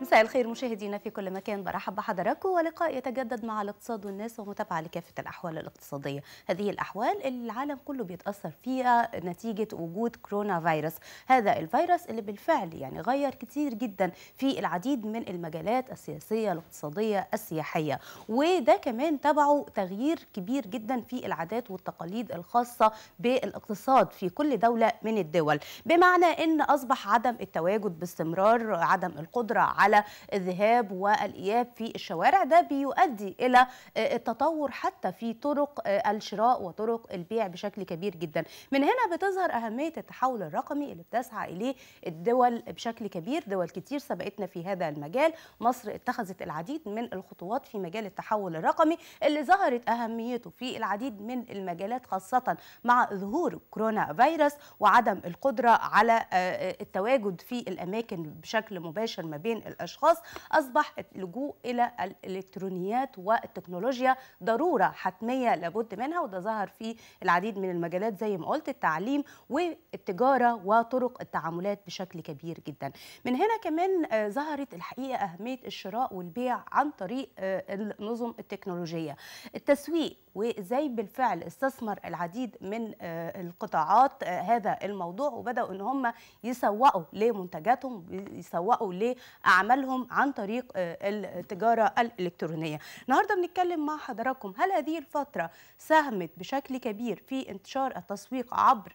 مساء الخير مشاهدينا في كل مكان برحب بحضراتكم ولقاء يتجدد مع الاقتصاد والناس ومتابعه لكافه الاحوال الاقتصاديه، هذه الاحوال اللي العالم كله بيتاثر فيها نتيجه وجود كورونا فيروس، هذا الفيروس اللي بالفعل يعني غير كتير جدا في العديد من المجالات السياسيه الاقتصاديه السياحيه، وده كمان تبعه تغيير كبير جدا في العادات والتقاليد الخاصه بالاقتصاد في كل دوله من الدول، بمعنى ان اصبح عدم التواجد باستمرار، عدم القدره على الذهاب والاياب في الشوارع ده بيؤدي الى آه، التطور حتى في طرق آه، الشراء وطرق البيع بشكل كبير جدا من هنا بتظهر اهميه التحول الرقمي اللي بتسعى اليه الدول بشكل كبير دول كتير سبقتنا في هذا المجال مصر اتخذت العديد من الخطوات في مجال التحول الرقمي اللي ظهرت اهميته في العديد من المجالات خاصه مع ظهور كورونا فيروس وعدم القدره على آه، التواجد في الاماكن بشكل مباشر ما بين الأشخاص أصبح اللجوء إلى الإلكترونيات والتكنولوجيا ضرورة حتمية لابد منها وده ظهر في العديد من المجالات زي ما قلت التعليم والتجارة وطرق التعاملات بشكل كبير جدا من هنا كمان آه، ظهرت الحقيقة أهمية الشراء والبيع عن طريق آه، النظم التكنولوجية التسويق وازاي بالفعل استثمر العديد من آه، القطاعات هذا الموضوع وبداوا ان هم يسوقوا لمنتجاتهم يسوقوا لاعمال عملهم عن طريق آه، التجاره الالكترونيه النهارده بنتكلم مع حضراتكم هل هذه الفتره ساهمت بشكل كبير في انتشار التسويق عبر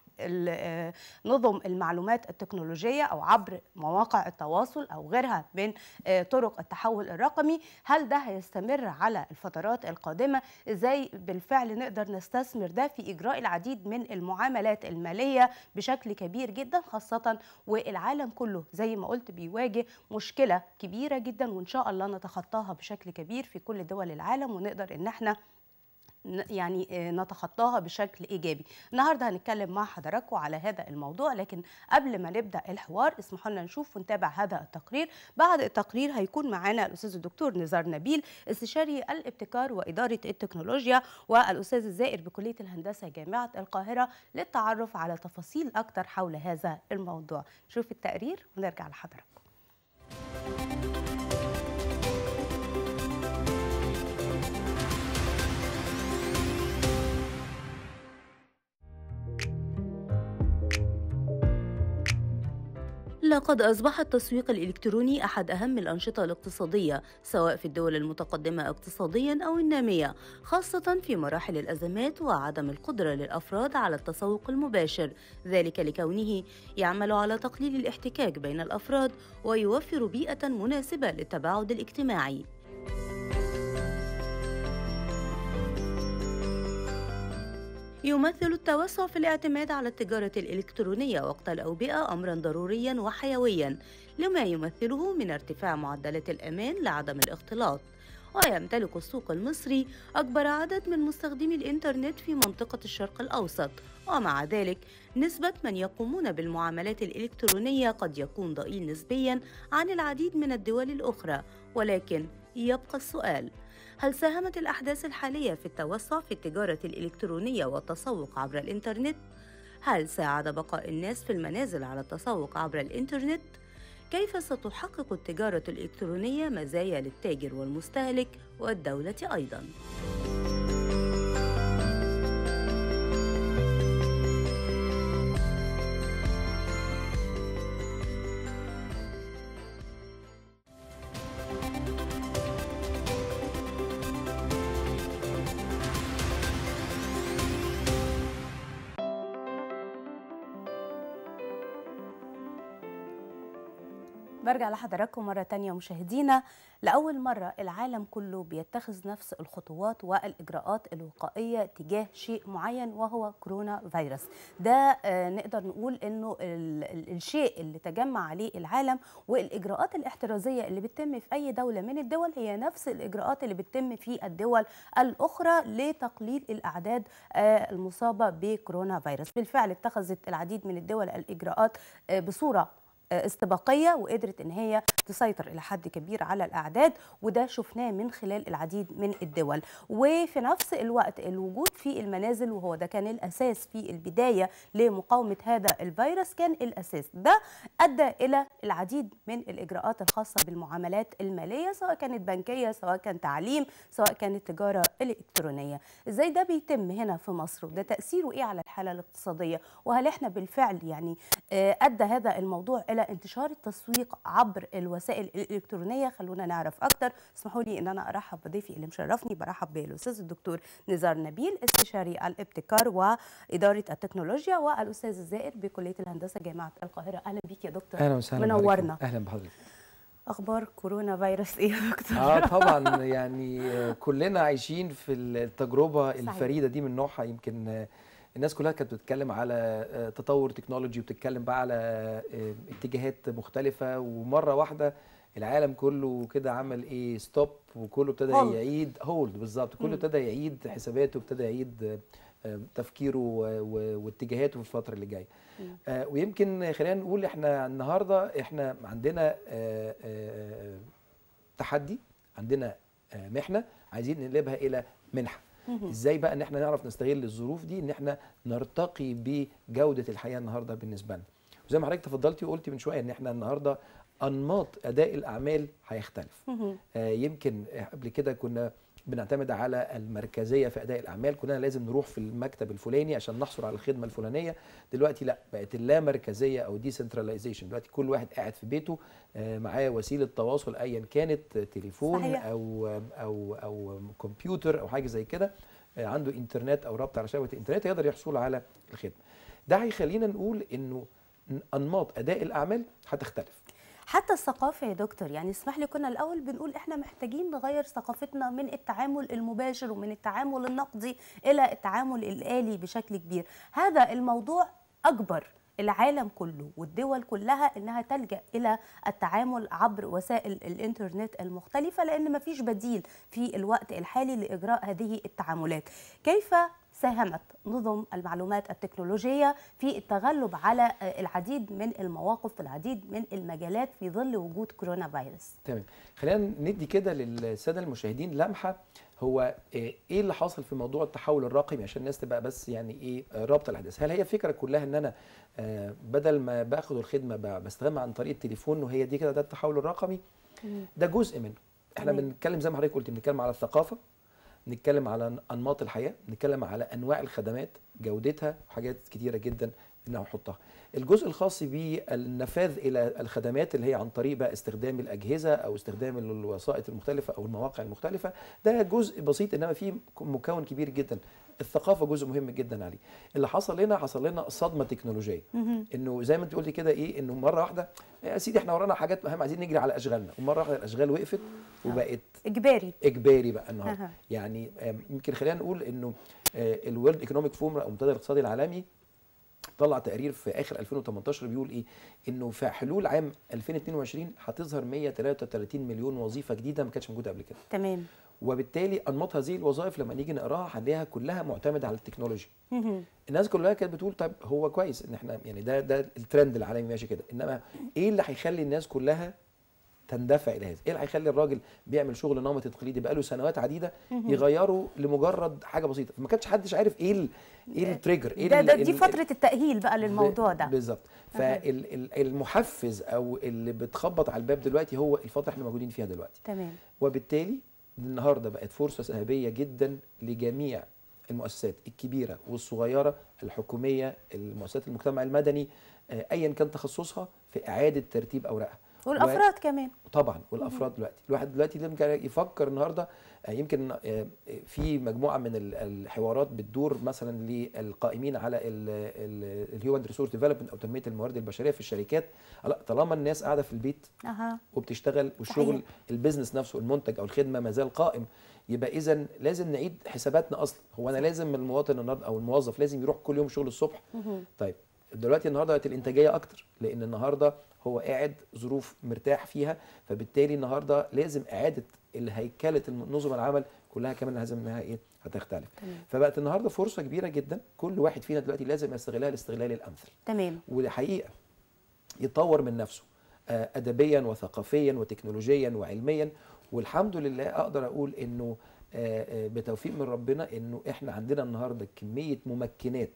آه، نظم المعلومات التكنولوجية أو عبر مواقع التواصل أو غيرها من آه، طرق التحول الرقمي هل ده هيستمر على الفترات القادمة إزاي بالفعل نقدر نستثمر ده في إجراء العديد من المعاملات المالية بشكل كبير جدا خاصة والعالم كله زي ما قلت بيواجه مشكلة كبيرة جدا وإن شاء الله نتخطاها بشكل كبير في كل دول العالم ونقدر إن احنا يعني آه، نتخطاها بشكل ايجابي النهارده هنتكلم مع حضراتكم على هذا الموضوع لكن قبل ما نبدا الحوار اسمحوا لنا نشوف ونتابع هذا التقرير بعد التقرير هيكون معانا الاستاذ الدكتور نزار نبيل استشاري الابتكار واداره التكنولوجيا والاستاذ الزائر بكليه الهندسه جامعه القاهره للتعرف على تفاصيل اكتر حول هذا الموضوع نشوف التقرير ونرجع لحضراتكم إلا قد أصبح التسويق الإلكتروني أحد أهم الأنشطة الاقتصادية سواء في الدول المتقدمة اقتصاديا أو النامية خاصة في مراحل الأزمات وعدم القدرة للأفراد على التسوق المباشر ذلك لكونه يعمل على تقليل الاحتكاك بين الأفراد ويوفر بيئة مناسبة للتباعد الاجتماعي يمثل التوسع في الاعتماد على التجارة الإلكترونية وقت الأوبئة أمرا ضروريا وحيويا لما يمثله من ارتفاع معدلات الأمان لعدم الاختلاط ويمتلك السوق المصري أكبر عدد من مستخدمي الإنترنت في منطقة الشرق الأوسط ومع ذلك نسبة من يقومون بالمعاملات الإلكترونية قد يكون ضئيل نسبيا عن العديد من الدول الأخرى ولكن يبقى السؤال هل ساهمت الأحداث الحالية في التوسع في التجارة الإلكترونية والتسوق عبر الإنترنت؟ هل ساعد بقاء الناس في المنازل على التسوق عبر الإنترنت؟ كيف ستحقق التجارة الإلكترونية مزايا للتاجر والمستهلك والدولة أيضاً؟ برجع لحضراتكم مرة تانية مشاهدينا لأول مرة العالم كله بيتخذ نفس الخطوات والإجراءات الوقائية تجاه شيء معين وهو كورونا فيروس ده آه، نقدر نقول أنه الشيء اللي تجمع عليه العالم والإجراءات الاحترازية اللي بتتم في أي دولة من الدول هي نفس الإجراءات اللي بتتم في الدول الأخرى لتقليل الأعداد آه، المصابة بكورونا فيروس بالفعل اتخذت العديد من الدول الإجراءات آه، بصورة استباقيه وقدرت ان هي تسيطر الى حد كبير على الاعداد وده شفناه من خلال العديد من الدول وفي نفس الوقت الوجود في المنازل وهو ده كان الاساس في البدايه لمقاومه هذا الفيروس كان الاساس ده ادى الى العديد من الاجراءات الخاصه بالمعاملات الماليه سواء كانت بنكيه سواء كان تعليم سواء كانت تجاره الكترونيه ازاي ده بيتم هنا في مصر وده تاثيره ايه على الحاله الاقتصاديه وهل احنا بالفعل يعني آه، ادى هذا الموضوع الى انتشار التسويق عبر الوسائل الالكترونيه خلونا نعرف اكتر اسمحوا لي ان انا ارحب بضيفي اللي مشرفني برحب بالاستاذ الدكتور نزار نبيل استشاري الابتكار واداره التكنولوجيا والاستاذ الزائر بكليه الهندسه جامعه القاهره اهلا بيك يا دكتور اهلا وسهلا منورنا اهلا بحضرتك اخبار كورونا فيروس ايه يا دكتور اه طبعا يعني كلنا عايشين في التجربه صحيح. الفريده دي من نوعها يمكن الناس كلها كانت بتتكلم على آه، تطور تكنولوجي وبتتكلم بقى على آه، اتجاهات مختلفه ومره واحده العالم كله كده عمل ايه ستوب وكله ابتدى يعيد هولد بالظبط كله ابتدى يعيد حساباته وابتدى يعيد آه، تفكيره واتجاهاته في الفتره اللي جايه ويمكن خلينا نقول احنا النهارده احنا عندنا تحدي عندنا محنه عايزين نقلبها الى منحه ازاي بقى ان احنا نعرف نستغل الظروف دي ان احنا نرتقي بجوده الحياه النهارده بالنسبه لنا وزي ما حضرتك تفضلتي وقلتي من شويه ان احنا النهارده انماط اداء الاعمال هيختلف آه يمكن قبل كده كنا بنعتمد على المركزيه في اداء الاعمال كلنا لازم نروح في المكتب الفلاني عشان نحصل على الخدمه الفلانيه دلوقتي لا بقت اللامركزيه او ديسنتراليزيشن دلوقتي كل واحد قاعد في بيته آه، معاه وسيله تواصل ايا كانت آه، تليفون صحيح. او آه، او او كمبيوتر او حاجه زي كده عنده انترنت او رابط على شبكه انترنت يقدر يحصل على الخدمه ده هيخلينا نقول انه انماط اداء الاعمال هتختلف حتى الثقافه يا دكتور يعني اسمح لي كنا الاول بنقول احنا محتاجين نغير ثقافتنا من التعامل المباشر ومن التعامل النقدي الى التعامل الالي بشكل كبير هذا الموضوع اكبر العالم كله والدول كلها انها تلجا الى التعامل عبر وسائل الانترنت المختلفه لان ما فيش بديل في الوقت الحالي لاجراء هذه التعاملات كيف ساهمت نظم المعلومات التكنولوجية في التغلب على آه، العديد من المواقف في العديد من المجالات في ظل وجود كورونا فيروس تمام خلينا ندي كده للسادة المشاهدين لمحة هو آه، ايه اللي حاصل في موضوع التحول الرقمي عشان الناس تبقى بس يعني ايه آه، رابط الاحداث هل هي الفكره كلها ان انا بدل ما باخد الخدمه بستخدمها عن طريق التليفون وهي دي كده ده التحول الرقمي ده جزء منه احنا بنتكلم زي ما حضرتك قلت بنتكلم على الثقافه نتكلم على انماط الحياه نتكلم على انواع الخدمات جودتها وحاجات كتيره جدا انه احطها الجزء الخاص بالنفاذ الى الخدمات اللي هي عن طريق بقى استخدام الاجهزه او استخدام الوسائط المختلفه او المواقع المختلفه ده جزء بسيط انما فيه مكون كبير جدا الثقافه جزء مهم جدا عليه اللي حصل لنا حصل لنا صدمه تكنولوجيه انه زي ما انت قلتي كده ايه انه مره واحده يا سيدي احنا ورانا حاجات مهمه عايزين نجري على اشغالنا ومره واحده الاشغال وقفت وبقت اجباري اجباري بقى النهارده يعني يمكن خلينا نقول انه آه، الورلد ايكونوميك فورم او المنتدى الاقتصادي العالمي طلع تقرير في اخر 2018 بيقول ايه انه في حلول عام 2022 هتظهر 133 مليون وظيفه جديده ما كانتش موجوده قبل كده تمام وبالتالي انماط هذه الوظائف لما نيجي نقراها هنلاقيها كلها معتمده على التكنولوجيا الناس كلها كانت بتقول طيب هو كويس ان احنا يعني ده ده الترند العالمي ماشي كده انما ايه اللي هيخلي الناس كلها تندفع الى هذا ايه اللي هيخلي الراجل بيعمل شغل نمط تقليدي بقاله سنوات عديده يغيره لمجرد حاجه بسيطه فما كانش حدش عارف ايه ايه آه، التريجر ايه ده, ده دي فتره التاهيل بقى للموضوع ده بالظبط فالمحفز او اللي بتخبط على الباب دلوقتي هو الفتره احنا موجودين فيها دلوقتي تمام وبالتالي النهارده بقت فرصه ذهبيه جدا لجميع المؤسسات الكبيره والصغيره الحكوميه المؤسسات المجتمع المدني آه، ايا كان تخصصها في اعاده ترتيب اوراقها والافراد كمان طبعا والافراد دلوقتي الواحد دلوقتي ممكن يفكر النهارده آه، يمكن آه، في مجموعه من الحوارات بتدور مثلا للقائمين على الهيومن ريسورس ديفلوبمنت او تنميه الموارد البشريه في الشركات لا طالما الناس قاعده في البيت أه. وبتشتغل والشغل البيزنس نفسه المنتج او الخدمه ما زال قائم يبقى اذا لازم نعيد حساباتنا اصلا هو انا لازم المواطن النهارده او الموظف لازم يروح كل يوم شغل الصبح طيب دلوقتي النهارده بقت الانتاجيه اكتر لان النهارده هو قاعد ظروف مرتاح فيها فبالتالي النهارده لازم اعاده الهيكله نظم العمل كلها كمان لازم انها ايه هتختلف تمام. فبقت النهارده فرصه كبيره جدا كل واحد فينا دلوقتي لازم يستغلها الاستغلال الامثل تمام وحقيقه يطور من نفسه آه، ادبيا وثقافيا وتكنولوجيا وعلميا والحمد لله اقدر اقول انه آه، آه، بتوفيق من ربنا انه احنا عندنا النهارده كميه ممكنات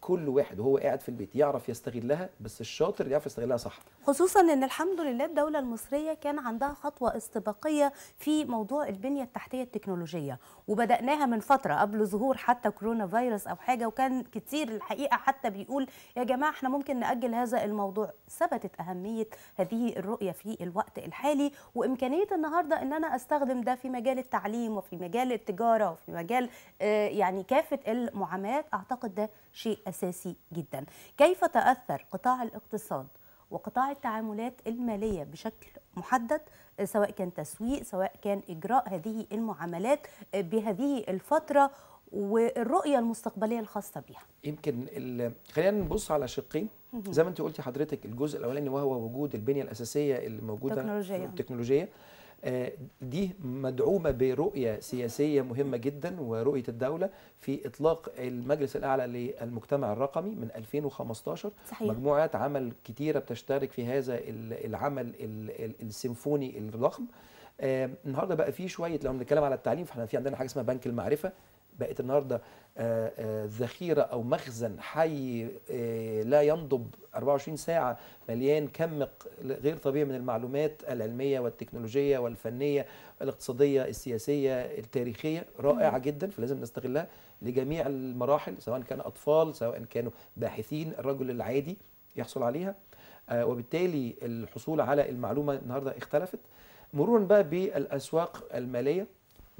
كل واحد وهو قاعد في البيت يعرف يستغلها بس الشاطر يعرف يستغلها صح خصوصا ان الحمد لله الدوله المصريه كان عندها خطوه استباقيه في موضوع البنيه التحتيه التكنولوجيه وبداناها من فتره قبل ظهور حتى كورونا فيروس او حاجه وكان كتير الحقيقه حتى بيقول يا جماعه احنا ممكن ناجل هذا الموضوع ثبتت اهميه هذه الرؤيه في الوقت الحالي وامكانيه النهارده ان انا استخدم ده في مجال التعليم وفي مجال التجاره وفي مجال آه، يعني كافه المعاملات اعتقد ده شيء أساسي جدا كيف تأثر قطاع الاقتصاد وقطاع التعاملات المالية بشكل محدد سواء كان تسويق سواء كان إجراء هذه المعاملات بهذه الفترة والرؤية المستقبلية الخاصة بها يمكن خلينا نبص على شقين زي ما انت قلتي حضرتك الجزء الاولاني وهو وجود البنيه الاساسيه اللي موجوده التكنولوجيه آه، دي مدعومه برؤيه سياسيه مهمه جدا ورؤيه الدوله في اطلاق المجلس الاعلى للمجتمع الرقمي من 2015 صحيح. مجموعات عمل كتيره بتشترك في هذا العمل السيمفوني الضخم آه، النهارده بقى في شويه لو بنتكلم على التعليم فاحنا في عندنا حاجه اسمها بنك المعرفه بقت النهارده آه، آه، ذخيره او مخزن حي آه، لا ينضب 24 ساعه مليان كم غير طبيعي من المعلومات العلميه والتكنولوجيه والفنيه الاقتصاديه السياسيه التاريخيه رائعه جدا فلازم نستغلها لجميع المراحل سواء كان اطفال سواء كانوا باحثين الرجل العادي يحصل عليها وبالتالي الحصول على المعلومه النهارده اختلفت مرورا بقى بالاسواق الماليه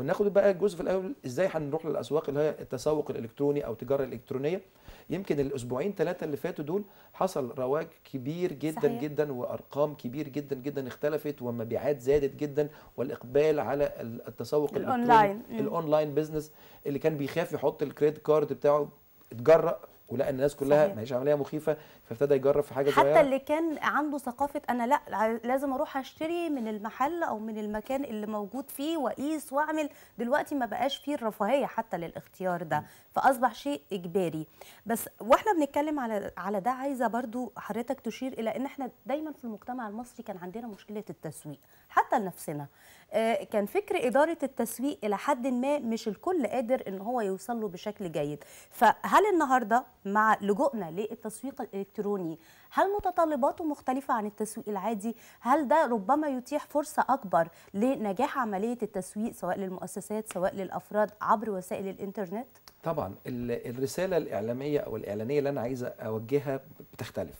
وناخد بقى الجزء في الاول ازاي هنروح للاسواق اللي هي التسوق الالكتروني او التجاره الالكترونيه يمكن الاسبوعين ثلاثه اللي فاتوا دول حصل رواج كبير جدا صحيح. جدا وارقام كبير جدا جدا اختلفت ومبيعات زادت جدا والاقبال على التسوق الالكتروني الاونلاين الاونلاين بزنس اللي كان بيخاف يحط الكريدت كارد بتاعه اتجرأ ولقى ان الناس كلها ما هيش عمليه مخيفه فابتدى يجرب في حاجه صغيره حتى اللي كان عنده ثقافه انا لا لازم اروح اشتري من المحل او من المكان اللي موجود فيه واقيس واعمل دلوقتي ما بقاش فيه الرفاهيه حتى للاختيار ده فاصبح شيء اجباري بس واحنا بنتكلم على على ده عايزه برضو حضرتك تشير الى ان احنا دايما في المجتمع المصري كان عندنا مشكله التسويق حتى لنفسنا آه، كان فكر إدارة التسويق إلى حد ما مش الكل قادر إن هو يوصل له بشكل جيد فهل النهاردة مع لجؤنا للتسويق الإلكتروني هل متطلباته مختلفة عن التسويق العادي؟ هل ده ربما يتيح فرصة أكبر لنجاح عملية التسويق سواء للمؤسسات سواء للأفراد عبر وسائل الإنترنت؟ طبعا الرسالة الإعلامية أو الإعلانية اللي أنا عايزة أوجهها بتختلف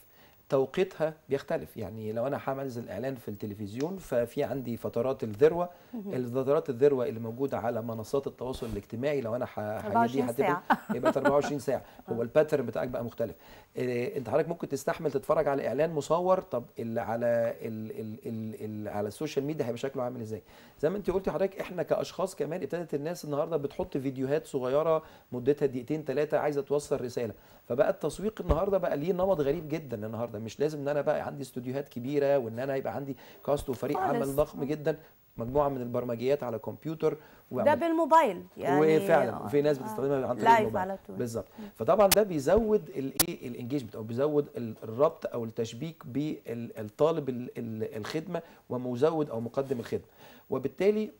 توقيتها بيختلف يعني لو انا هنزل اعلان في التلفزيون ففي عندي فترات الذروه الفترات الذروه اللي موجوده على منصات التواصل الاجتماعي لو انا هيدي هتبقى يبقى 24 ساعه آه. هو الباترن بتاعك بقى مختلف إيه انت حضرتك ممكن تستحمل تتفرج على اعلان مصور طب اللي على الـ الـ الـ الـ على السوشيال ميديا هيبقى شكله عامل ازاي زي ما انت قلتي حضرتك احنا كاشخاص كمان ابتدت الناس النهارده بتحط فيديوهات صغيره مدتها دقيقتين ثلاثه عايزه توصل رساله فبقى التسويق النهارده بقى ليه نمط غريب جدا النهارده مش لازم ان انا بقى عندي استوديوهات كبيره وان انا يبقى عندي كاست وفريق عمل ضخم جدا مجموعه من البرمجيات على كمبيوتر ده بالموبايل يعني وفعلا آه في ناس بتستخدمها آه عن طريق الموبايل بالظبط فطبعا ده بيزود الايه الانجيجمنت او بيزود الربط او التشبيك بالطالب الخدمه ومزود او مقدم الخدمه وبالتالي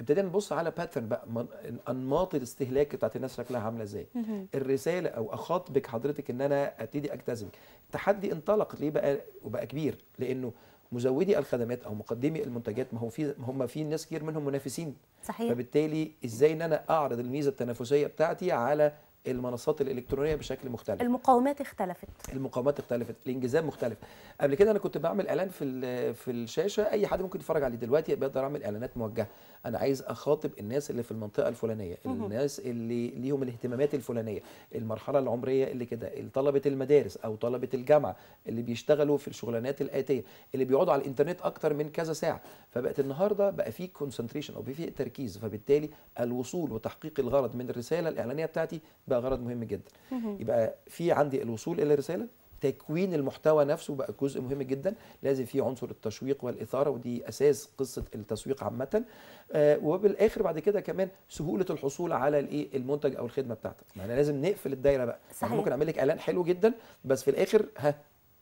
ابتدينا نبص على باترن بقى انماط الاستهلاك بتاعت الناس شكلها عامله ازاي الرساله او اخاطبك حضرتك ان انا ابتدي اجتذبك التحدي انطلق ليه بقى وبقى كبير لانه مزودي الخدمات او مقدمي المنتجات ما هو في هم في ناس كتير منهم منافسين صحيح فبالتالي ازاي ان انا اعرض الميزه التنافسيه بتاعتي على المنصات الالكترونيه بشكل مختلف المقاومات اختلفت المقاومات اختلفت الانجذاب مختلف قبل كده انا كنت بعمل اعلان في في الشاشه اي حد ممكن يتفرج عليه دلوقتي بقدر اعمل اعلانات موجهه انا عايز اخاطب الناس اللي في المنطقه الفلانيه الناس اللي ليهم الاهتمامات الفلانيه المرحله العمريه اللي كده طلبه المدارس او طلبه الجامعه اللي بيشتغلوا في الشغلانات الاتيه اللي بيقعدوا على الانترنت اكتر من كذا ساعه فبقت النهارده بقى في كونسنتريشن او في تركيز فبالتالي الوصول وتحقيق الغرض من الرساله الاعلانيه بتاعتي بقى غرض مهم جدا يبقى في عندي الوصول الى الرساله تكوين المحتوى نفسه بقى جزء مهم جدا لازم فيه عنصر التشويق والاثاره ودي اساس قصه التسويق عامه آه، وبالاخر بعد كده كمان سهوله الحصول على الايه المنتج او الخدمه بتاعتك ما انا لازم نقفل الدايره بقى صحيح. أنا ممكن اعمل لك اعلان حلو جدا بس في الاخر ها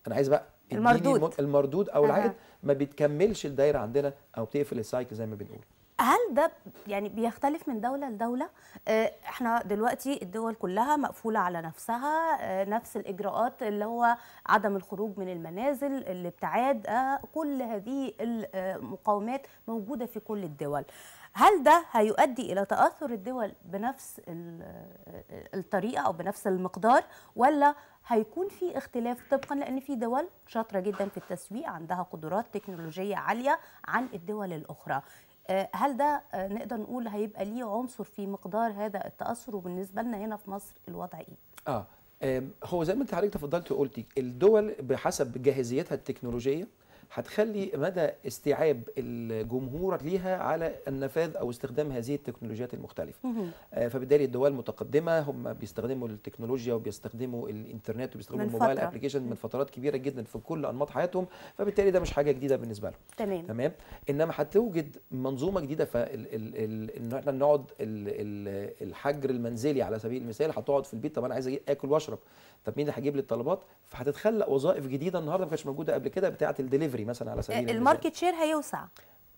انا عايز بقى المردود المردود او العائد ما بتكملش الدايره عندنا او بتقفل السايكل زي ما بنقول هل ده يعني بيختلف من دوله لدوله آه، احنا دلوقتي الدول كلها مقفوله على نفسها آه، نفس الاجراءات اللي هو عدم الخروج من المنازل الابتعاد آه، كل هذه المقاومات موجوده في كل الدول هل ده هيؤدي الى تاثر الدول بنفس الطريقه او بنفس المقدار ولا هيكون في اختلاف طبقا لان في دول شاطره جدا في التسويق عندها قدرات تكنولوجيه عاليه عن الدول الاخرى آه، هل ده آه، نقدر نقول هيبقى ليه عنصر في مقدار هذا التاثر وبالنسبه لنا هنا في مصر الوضع ايه؟ اه هو زي ما انت حضرتك تفضلت وقلتي الدول بحسب جاهزيتها التكنولوجيه هتخلي مدى استيعاب الجمهور ليها على النفاذ او استخدام هذه التكنولوجيات المختلفه آه، فبالتالي الدول المتقدمه هم بيستخدموا التكنولوجيا وبيستخدموا الانترنت وبيستخدموا الموبايل ابلكيشن من فترات كبيره جدا في كل انماط حياتهم فبالتالي ده مش حاجه جديده بالنسبه لهم تمام تمام انما هتوجد منظومه جديده فان احنا نقعد الحجر المنزلي على سبيل المثال هتقعد في البيت طب انا عايز اكل واشرب طب مين اللي هيجيب لي الطلبات فهتتخلق وظائف جديده النهارده ما كانتش موجوده قبل كده بتاعه الدليفري دليفري مثلا على سبيل المثال الماركت شير هيوسع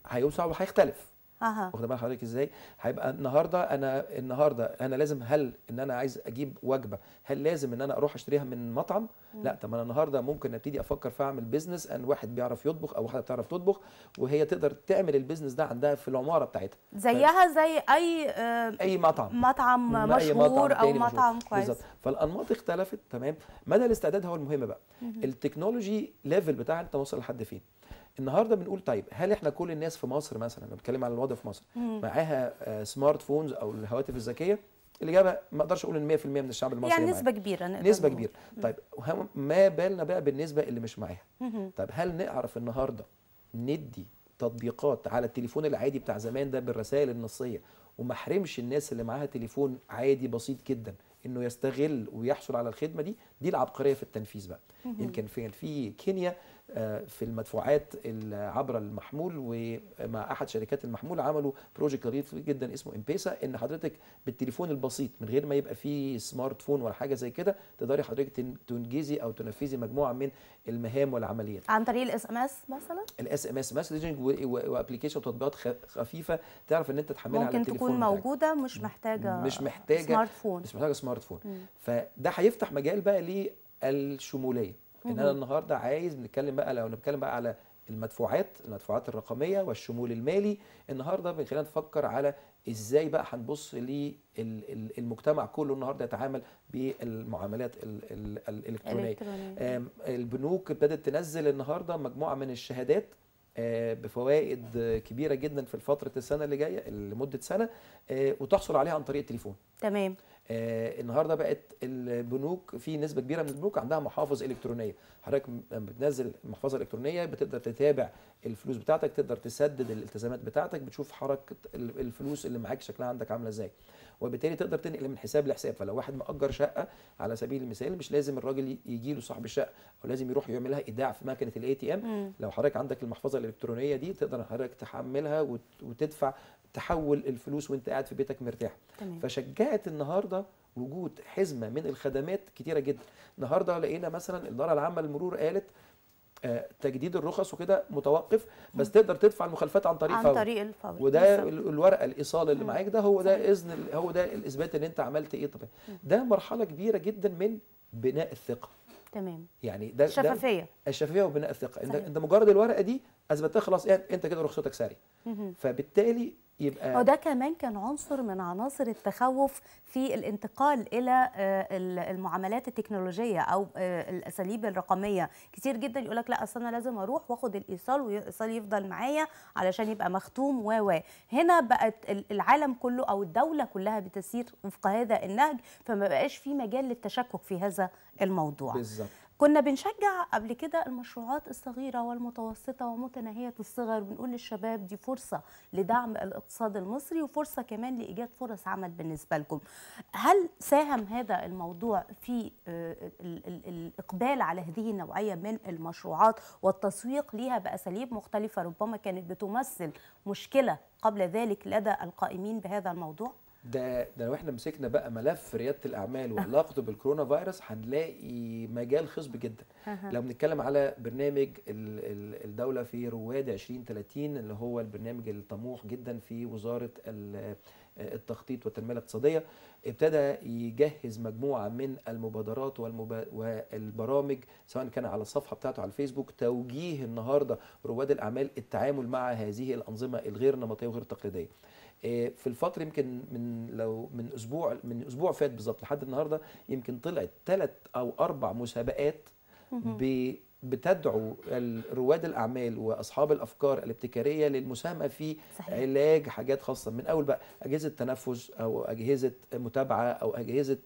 هيوسع وهيختلف اها واخد بال حضرتك ازاي هيبقى النهارده انا النهارده انا لازم هل ان انا عايز اجيب وجبه هل لازم ان انا اروح اشتريها من مطعم مم. لا طب انا النهارده ممكن ابتدي افكر في اعمل بزنس ان واحد بيعرف يطبخ او واحده بتعرف تطبخ وهي تقدر تعمل البيزنس ده عندها في العماره بتاعتها زيها ف... زي اي آه اي مطعم مطعم مشهور مطعم او مطعم مشهور. كويس بالظبط فالانماط اختلفت تمام مدى الاستعداد هو المهم بقى التكنولوجي ليفل بتاع انت واصل لحد فين النهارده بنقول طيب هل احنا كل الناس في مصر مثلا انا بتكلم عن الوضع في مصر مم. معاها سمارت آه، فونز او الهواتف الذكيه الاجابه ما اقدرش اقول ان 100% من الشعب المصري يعني نسبه معاها. كبيره نسبه نقول. كبيره طيب ما بالنا بقى بالنسبه اللي مش معاها طيب هل نعرف النهارده ندي تطبيقات على التليفون العادي بتاع زمان ده بالرسائل النصيه وما احرمش الناس اللي معاها تليفون عادي بسيط جدا انه يستغل ويحصل على الخدمه دي دي العبقريه في التنفيذ بقى يمكن في كينيا آه، في المدفوعات عبر المحمول ومع احد شركات المحمول عملوا بروجكت لطيف جدا اسمه امبيسا ان حضرتك بالتليفون البسيط من غير ما يبقى فيه سمارت فون ولا حاجه زي كده تقدري حضرتك تنجزي او تنفذي مجموعه من المهام والعمليات عن طريق الاس ام اس مثلا الاس ام اس مسجنج وابلكيشن وتطبيقات خفيفه تعرف ان انت تحملها على التليفون ممكن تكون موجوده مش محتاجه مش محتاجه سمارت فون مش محتاجه سمارت فون م. فده هيفتح مجال بقى للشموليه ان انا النهارده عايز نتكلم بقى لو نتكلم بقى على المدفوعات المدفوعات الرقميه والشمول المالي النهارده من نفكر على ازاي بقى هنبص للمجتمع كله النهارده يتعامل بالمعاملات الالكترونيه البنوك ابتدت تنزل النهارده مجموعه من الشهادات آه، بفوائد كبيره جدا في فتره السنه اللي جايه لمده سنه آه، وتحصل عليها عن طريق التليفون تمام آه، النهارده بقت البنوك في نسبه كبيره من البنوك عندها محافظ الكترونيه حضرتك لما بتنزل المحفظه الالكترونيه بتقدر تتابع الفلوس بتاعتك تقدر تسدد الالتزامات بتاعتك بتشوف حركه الفلوس اللي معاك شكلها عندك عامله ازاي وبالتالي تقدر تنقل من حساب لحساب فلو واحد مأجر شقه على سبيل المثال مش لازم الراجل يجي له صاحب الشقه او لازم يروح يعملها ايداع في ماكينه الاي تي ام لو حضرتك عندك المحفظه الالكترونيه دي تقدر حضرتك تحملها وتدفع تحول الفلوس وانت قاعد في بيتك مرتاح تمام. فشجعت النهارده وجود حزمه من الخدمات كتيره جدا النهارده لقينا مثلا الاداره العامه للمرور قالت آه، تجديد الرخص وكده متوقف بس تقدر تدفع المخالفات عن طريق عن طريق الفور وده بالزبط. الورقه الايصال اللي معاك ده هو ده اذن هو ده الاثبات ان انت عملت ايه طبعا ده مرحله كبيره جدا من بناء الثقه تمام يعني ده الشفافيه الشفافيه وبناء الثقه انت, مجرد الورقه دي اثبتها خلاص يعني انت كده رخصتك ساريه فبالتالي يبقى وده آه، كمان كان عنصر من عناصر التخوف في الانتقال الى آه، المعاملات التكنولوجيه او آه، الاساليب الرقميه كتير جدا يقول لك لا اصل انا لازم اروح واخد الايصال والايصال يفضل معايا علشان يبقى مختوم و هنا بقت العالم كله او الدوله كلها بتسير وفق هذا النهج فما بقاش في مجال للتشكك في هذا الموضوع بالظبط كنا بنشجع قبل كده المشروعات الصغيرة والمتوسطة ومتناهية الصغر بنقول للشباب دي فرصة لدعم الاقتصاد المصري وفرصة كمان لإيجاد فرص عمل بالنسبة لكم هل ساهم هذا الموضوع في آه، الإقبال على هذه النوعية من المشروعات والتسويق ليها بأساليب مختلفة ربما كانت بتمثل مشكلة قبل ذلك لدى القائمين بهذا الموضوع؟ ده ده لو احنا مسكنا بقى ملف رياده الاعمال وعلاقته بالكورونا فيروس هنلاقي مجال خصب جدا لو بنتكلم على برنامج الدوله في رواد 2030 اللي هو البرنامج الطموح جدا في وزاره التخطيط والتنميه الاقتصاديه ابتدى يجهز مجموعه من المبادرات والمبا... والبرامج سواء كان على الصفحه بتاعته على الفيسبوك توجيه النهارده رواد الاعمال التعامل مع هذه الانظمه الغير نمطيه وغير التقليديه إيه، في الفتره يمكن من لو من اسبوع من اسبوع فات بالظبط لحد النهارده يمكن طلعت ثلاث او اربع مسابقات بتدعو رواد الاعمال واصحاب الافكار الابتكاريه للمساهمه في صحيح. علاج حاجات خاصه من اول بقى اجهزه تنفس او اجهزه متابعه او اجهزه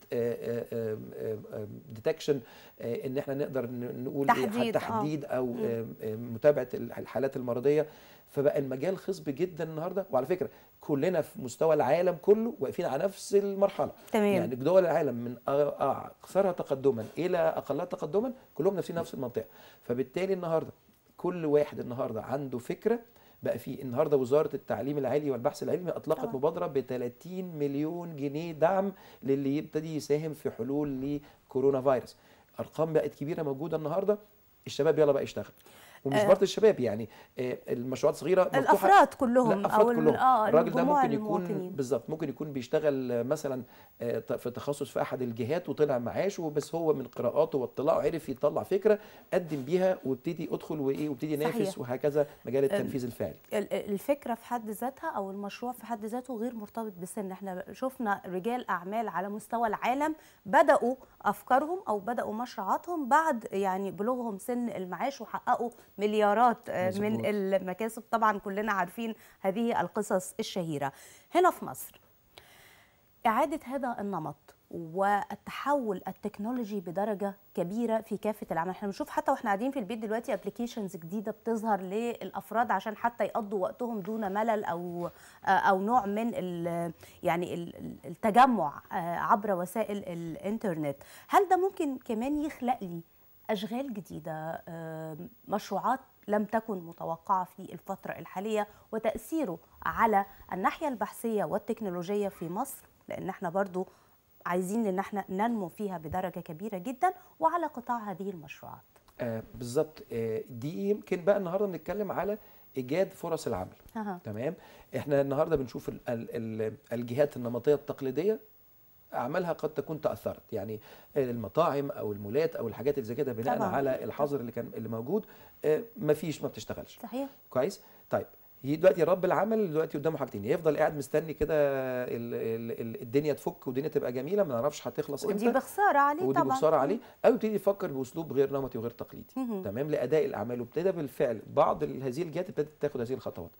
ديتكشن آه، آه، آه، ان احنا نقدر نقول إيه، تحديد, تحديد او متابعه الحالات المرضيه فبقى المجال خصب جدا النهارده وعلى فكره كلنا في مستوى العالم كله واقفين على نفس المرحله تمام. يعني دول العالم من اكثرها تقدما الى اقلها تقدما كلهم نفسين نفس المنطقه فبالتالي النهارده كل واحد النهارده عنده فكره بقى في النهارده وزاره التعليم العالي والبحث العلمي اطلقت طبعا. مبادره ب 30 مليون جنيه دعم للي يبتدي يساهم في حلول لكورونا فيروس ارقام بقت كبيره موجوده النهارده الشباب يلا بقى يشتغل ومش برضه آه. الشباب يعني آه، المشروعات الصغيره الافراد كلهم لا أفراد او كلهم. آه الراجل ده ممكن يكون بالظبط ممكن يكون بيشتغل مثلا آه، في تخصص في احد الجهات وطلع معاش وبس هو من قراءاته واطلاعه عرف يطلع فكره قدم بيها وابتدي ادخل وايه وابتدي نافس وهكذا مجال التنفيذ الفعلي الفكره في حد ذاتها او المشروع في حد ذاته غير مرتبط بسن احنا شفنا رجال اعمال على مستوى العالم بداوا افكارهم او بداوا مشروعاتهم بعد يعني بلوغهم سن المعاش وحققوا مليارات مزبوط. آه، من المكاسب طبعا كلنا عارفين هذه القصص الشهيرة هنا في مصر إعادة هذا النمط والتحول التكنولوجي بدرجه كبيره في كافه العمل احنا بنشوف حتى واحنا قاعدين في البيت دلوقتي ابلكيشنز جديده بتظهر للافراد عشان حتى يقضوا وقتهم دون ملل او آه، او نوع من يعني التجمع آه، عبر وسائل الانترنت هل ده ممكن كمان يخلق لي أشغال جديدة مشروعات لم تكن متوقعة في الفترة الحالية وتأثيره على الناحية البحثية والتكنولوجية في مصر لأن احنا برضو عايزين ان احنا ننمو فيها بدرجة كبيرة جدا وعلى قطاع هذه المشروعات آه بالظبط آه دي يمكن بقى النهارده نتكلم على ايجاد فرص العمل أه. تمام احنا النهارده بنشوف الـ الـ الجهات النمطيه التقليديه اعمالها قد تكون تاثرت يعني المطاعم او المولات او الحاجات اللي زي كده بناء على الحظر اللي كان اللي موجود آه، ما فيش ما بتشتغلش صحيح كويس طيب هي دلوقتي رب العمل دلوقتي قدامه حاجتين يفضل قاعد مستني كده الدنيا تفك والدنيا تبقى جميله ما نعرفش هتخلص امتى ودي بخساره عليه ودي طبعا ودي بخساره عليه او يبتدي يفكر باسلوب غير نمطي وغير تقليدي تمام لاداء الاعمال وابتدى بالفعل بعض هذه الجهات ابتدت تاخد هذه الخطوات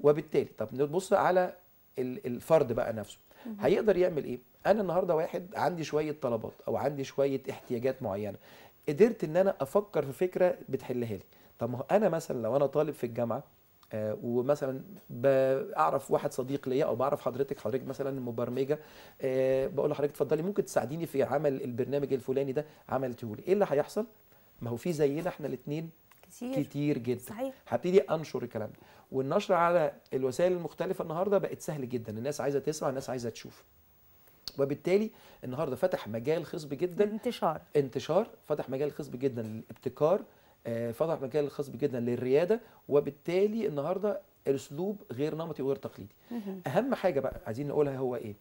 وبالتالي طب نبص على الفرد بقى نفسه هيقدر يعمل ايه؟ انا النهارده واحد عندي شويه طلبات او عندي شويه احتياجات معينه قدرت ان انا افكر في فكره بتحلها لي طب ما انا مثلا لو انا طالب في الجامعه آه، ومثلا بعرف واحد صديق ليا او بعرف حضرتك حضرتك مثلا مبرمجه آه، بقول لحضرتك اتفضلي ممكن تساعديني في عمل البرنامج الفلاني ده عملته لي ايه اللي هيحصل ما هو في زينا احنا الاثنين كتير كتير جدا صحيح هبتدي انشر الكلام ده والنشر على الوسائل المختلفه النهارده بقت سهل جدا الناس عايزه تسمع الناس عايزه تشوف وبالتالي النهارده فتح مجال خصب جدا انتشار انتشار فتح مجال خصب جدا للابتكار آه، فتح مجال خصب جدا للرياده وبالتالي النهارده الاسلوب غير نمطي وغير تقليدي اهم حاجه بقى عايزين نقولها هو ايه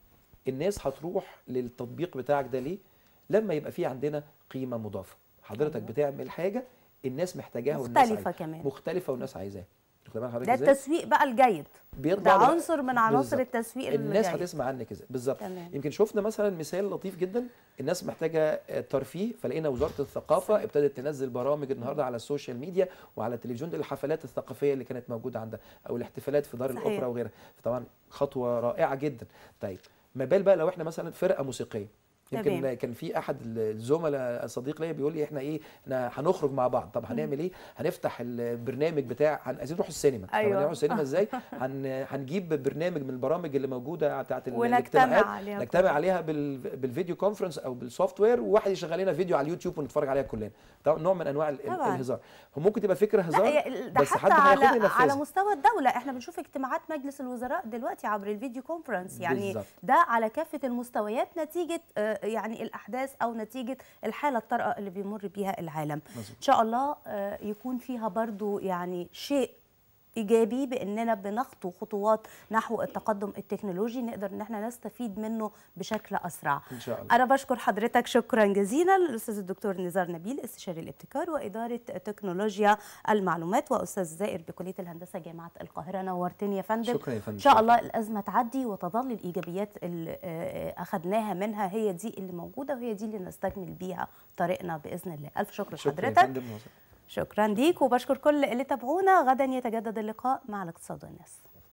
الناس هتروح للتطبيق بتاعك ده ليه لما يبقى في عندنا قيمه مضافه حضرتك أيوة. بتعمل حاجه الناس محتاجاها مختلفة والناس مختلفه كمان مختلفة والناس عايزاها ده التسويق بقى الجيد ده عنصر من عناصر التسويق الناس الجيد. هتسمع عنك ازاي بالظبط يمكن شفنا مثلا مثال لطيف جدا الناس محتاجه ترفيه فلقينا وزاره الثقافه ابتدت تنزل برامج النهارده على السوشيال ميديا وعلى التلفزيون للحفلات الثقافيه اللي كانت موجوده عندها او الاحتفالات في دار صحيح. الاوبرا وغيرها فطبعا خطوه رائعه جدا طيب ما بال بقى لو احنا مثلا فرقه موسيقيه يمكن تمام. كان في احد الزملاء صديق ليا بيقول لي احنا ايه احنا هنخرج مع بعض طب هنعمل ايه هنفتح البرنامج بتاع هن... عايزين نروح السينما أيوة. هنروح السينما ازاي هن... هنجيب برنامج من البرامج اللي موجوده بتاعت الاجتماعات عليها نجتمع عليها بال... بالفيديو كونفرنس او بالسوفت وير وواحد يشغل لنا فيديو على اليوتيوب ونتفرج عليها كلنا طبعا نوع من انواع ال... الهزار ممكن تبقى فكره هزار بس حد هياخد ينفذها على مستوى الدوله احنا بنشوف اجتماعات مجلس الوزراء دلوقتي عبر الفيديو كونفرنس يعني بالزبط. ده على كافه المستويات نتيجه آه، يعني الاحداث او نتيجه الحاله الطارئه اللي بيمر بيها العالم ان شاء الله آه، يكون فيها برضو يعني شيء ايجابي باننا بنخطو خطوات نحو التقدم التكنولوجي نقدر ان احنا نستفيد منه بشكل اسرع إن شاء الله. انا بشكر حضرتك شكرا جزيلا الاستاذ الدكتور نزار نبيل استشاري الابتكار واداره تكنولوجيا المعلومات واستاذ زائر بكليه الهندسه جامعه القاهره نورتني يا فندم شكرا يا فندم ان شاء الله الازمه تعدي وتظل الايجابيات اللي آه، اخذناها منها هي دي اللي موجوده وهي دي اللي نستكمل بيها طريقنا باذن الله الف شكر لحضرتك شكرا يا فندم شكرا ليك وبشكر كل اللي تابعونا غدا يتجدد اللقاء مع الاقتصاد والناس